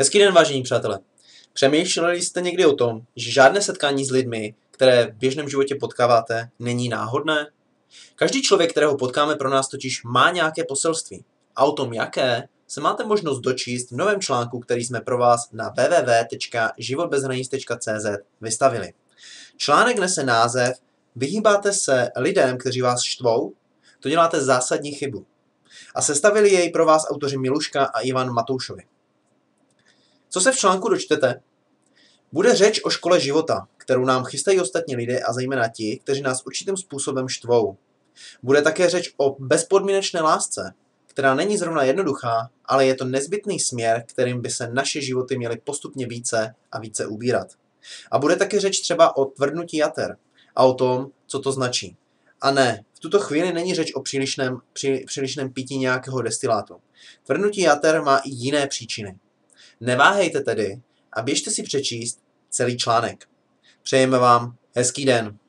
Hezký den, vážení přátelé. Přemýšleli jste někdy o tom, že žádné setkání s lidmi, které v běžném životě potkáváte, není náhodné? Každý člověk, kterého potkáme, pro nás totiž má nějaké poselství. A o tom, jaké, se máte možnost dočíst v novém článku, který jsme pro vás na www.životbezhranic.cz vystavili. Článek nese název Vyhýbáte se lidem, kteří vás štvou? To děláte zásadní chybu. A sestavili jej pro vás autoři Miluška a Ivan Matoušovi. Co se v článku dočtete? Bude řeč o škole života, kterou nám chystají ostatní lidé a zejména ti, kteří nás určitým způsobem štvou. Bude také řeč o bezpodmínečné lásce, která není zrovna jednoduchá, ale je to nezbytný směr, kterým by se naše životy měly postupně více a více ubírat. A bude také řeč třeba o tvrdnutí jater a o tom, co to značí. A ne, v tuto chvíli není řeč o přílišném, při, přílišném pití nějakého destilátu. Tvrdnutí jater má i jiné příčiny. Neváhejte tedy a běžte si přečíst celý článek. Přejeme vám hezký den.